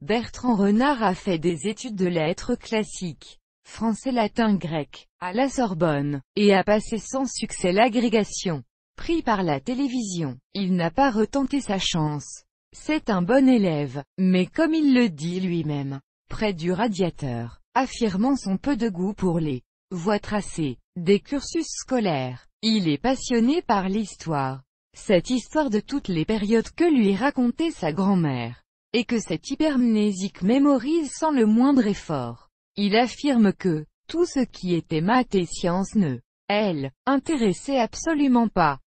Bertrand Renard a fait des études de lettres classiques, français latin grec, à la Sorbonne, et a passé sans succès l'agrégation. Pris par la télévision, il n'a pas retenté sa chance. C'est un bon élève, mais comme il le dit lui-même, près du radiateur, affirmant son peu de goût pour les voies tracées, des cursus scolaires. Il est passionné par l'histoire. Cette histoire de toutes les périodes que lui racontait sa grand-mère et que cette hypermnésique mémorise sans le moindre effort. Il affirme que, tout ce qui était maths et sciences ne, elle, intéressait absolument pas.